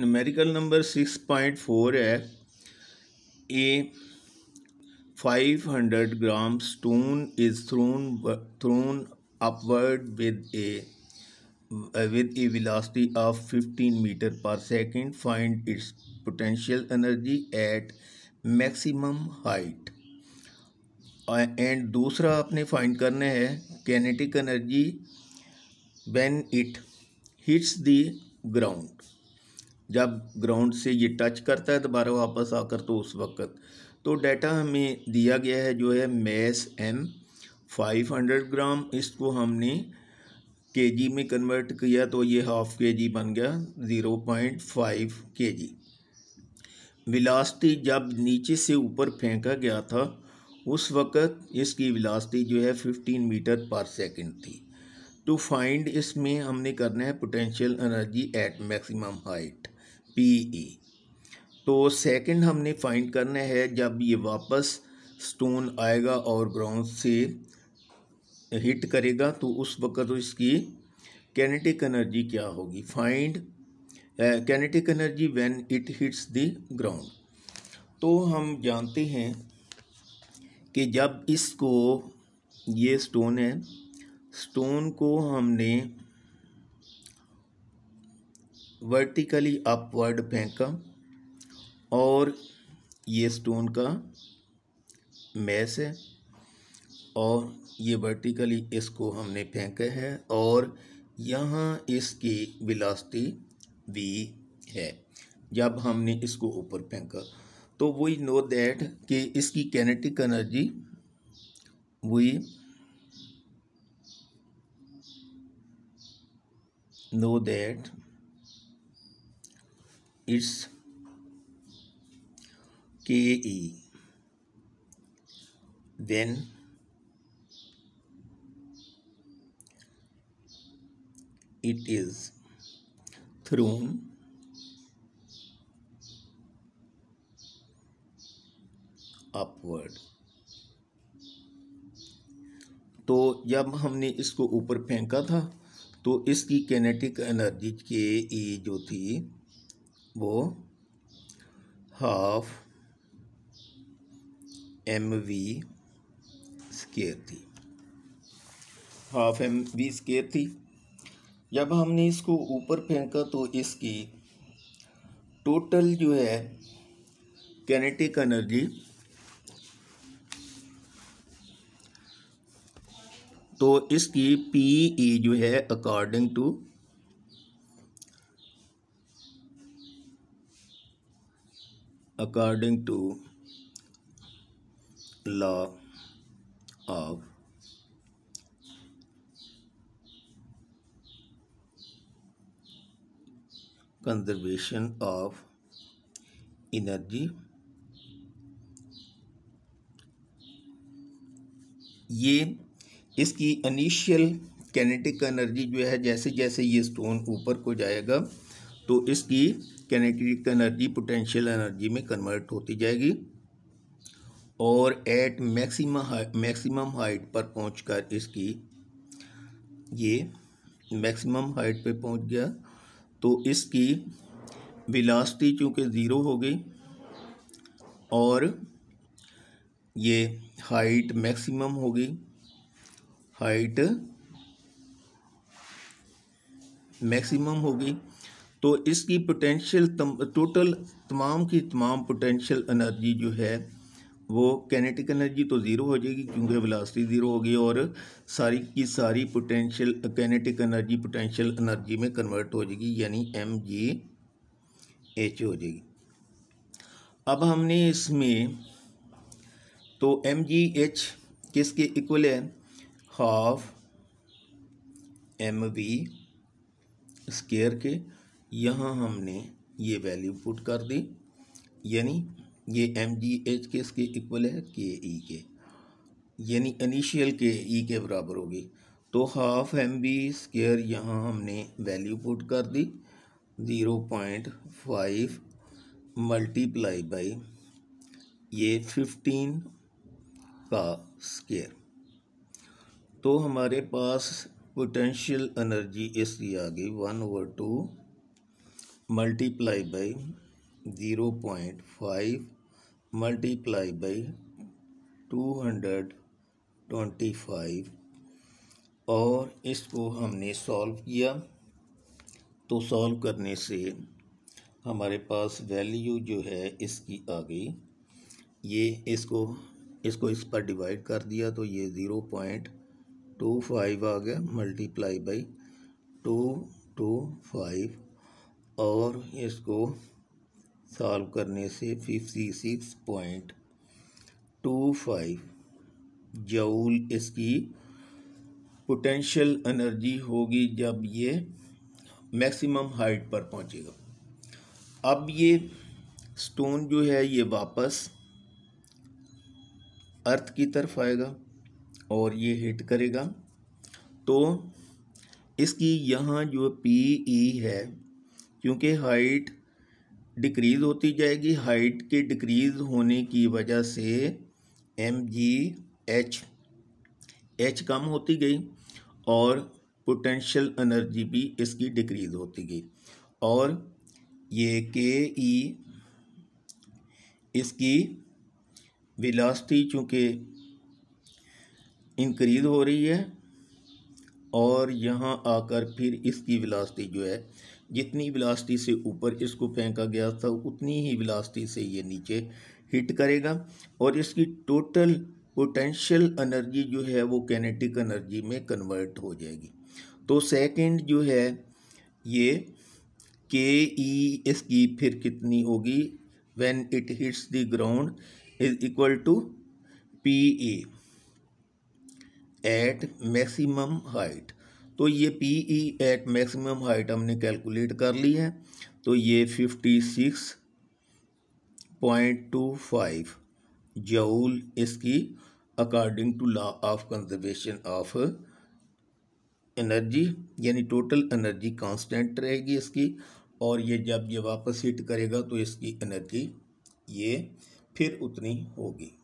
Numerical number six point four है a five hundred gram stone is thrown thrown upward with a with a velocity of fifteen metre per second find its potential energy at maximum height and दूसरा आपने find करना है kinetic energy when it hits the ground जब ground से ये touch करता है दोबारा वापस आकर तो उस वक्त तो डाटा हमें दिया गया है जो है mass M five hundred gram इसको हमने के जी में कन्वर्ट किया तो ये हाफ के जी बन गया ज़ीरो पॉइंट फाइव के जी जब नीचे से ऊपर फेंका गया था उस वक़्त इसकी विलासती जो है फिफ्टीन मीटर पर सेकंड थी टू फाइंड इसमें हमने करना है potential energy at maximum height P E e. तो सेकंड हमने फाइंड करना है जब ये वापस स्टोन आएगा और ग्राउंड से हिट करेगा तो उस वक्त तो इसकी कैनेटिक एनर्जी क्या होगी find kinetic energy when it hits the ground तो हम जानते हैं कि जब इसको ये स्टोन है स्टोन को हमने वर्टिकली अपवर्ड फेंका और ये स्टोन का मैस है और ये वर्टिकली इसको हमने फेंका है और यहाँ इसकी विलासिटी भी है जब हमने इसको ऊपर फेंका तो वही नो दैट कि इसकी कैनेटिक एनर्जी वही know that its K E then it is thrown upward तो जब हमने इसको ऊपर फेंका था तो इसकी कैनेटिक एनर्जी के ई जो थी वो हाफ एम वी स्केयर थी हाफ एम वी स्केयर थी जब हमने इसको ऊपर फेंका तो इसकी टोटल जो है कैनेटिक एनर्जी तो इसकी पी ई e जो है according to according to law of conservation of energy ये इसकी इनिशियल कैनेटिक एनर्जी जो है जैसे जैसे ये स्टोन ऊपर को जाएगा तो इसकी कैनेटिक एनर्जी पोटेंशियल एनर्जी में कन्वर्ट होती जाएगी और एट मैक्सिम मैक्सिमम हाइट पर पहुंचकर इसकी ये मैक्सिमम हाइट पे पहुंच गया तो इसकी विलास्टी चूँकि ज़ीरो हो गई और ये हाइट मैक्सिमम हो गई हाइट मैक्सिमम होगी तो इसकी पोटेंशियल तम, टोटल तमाम की तमाम पोटेंशियल एनर्जी जो है वो कैनेटिक एनर्जी तो ज़ीरो हो जाएगी क्योंकि वेलोसिटी ज़ीरो होगी और सारी की सारी potential kinetic energy potential energy में कन्वर्ट हो जाएगी यानी एम जी एच हो जाएगी अब हमने इसमें तो एम जी एच किसके इक्वल है हाफ एम वी स्केयर के यहाँ हमने ये वैल्यू पुट कर दी यानी ये एम जी एच के इसके इक्वल है के ई के यानी इनिशियल के ई के बराबर होगी तो हाफ एम बी स्केयर यहाँ हमने वैल्यू पुट कर दी zero point five multiply by ये फिफ्टीन का स्केयर तो हमारे पास पोटेंशियल एनर्जी इसलिए आ गई one over two multiply zero point five multiply by two hundred twenty five और इसको हमने सॉल्व किया तो सॉल्व करने से हमारे पास वैल्यू जो है इसकी आ गई ये इसको इसको इस पर डिवाइड कर दिया तो ये ज़ीरो पॉइंट टू फाइव आ गया multiply by two two five और इसको सॉल्व करने से fifty six point two five joule इसकी पोटेंशियल एनर्जी होगी जब ये मैक्सिमम हाइट पर पहुंचेगा अब ये स्टोन जो है ये वापस अर्थ की तरफ आएगा और ये हिट करेगा तो इसकी यहाँ जो पी ई e है क्योंकि हाइट डिक्रीज़ होती जाएगी हाइट के डिक्रीज़ होने की वजह से एम जी एच एच कम होती गई और पोटेंशियल एनर्जी भी इसकी डिक्रीज़ होती गई और ये के ई e, इसकी विलासिटी चूँकि इंक्रीज हो रही है और यहाँ आकर फिर इसकी विलासिटी जो है जितनी विलासिटी से ऊपर इसको फेंका गया था उतनी ही विलासिटी से ये नीचे हिट करेगा और इसकी टोटल पोटेंशियल एनर्जी जो है वो कैनेटिक एनर्जी में कन्वर्ट हो जाएगी तो सेकंड जो है ये के ई इसकी फिर कितनी होगी when it hits the ground is equal to P A at maximum height तो ये P E at maximum height हमने कैलकुलेट कर ली है तो ये fifty six point two five joule इसकी according to law of conservation of energy यानी टोटल एनर्जी कांस्टेंट रहेगी इसकी और ये जब ये वापस हिट करेगा तो इसकी एनर्जी ये फिर उतनी होगी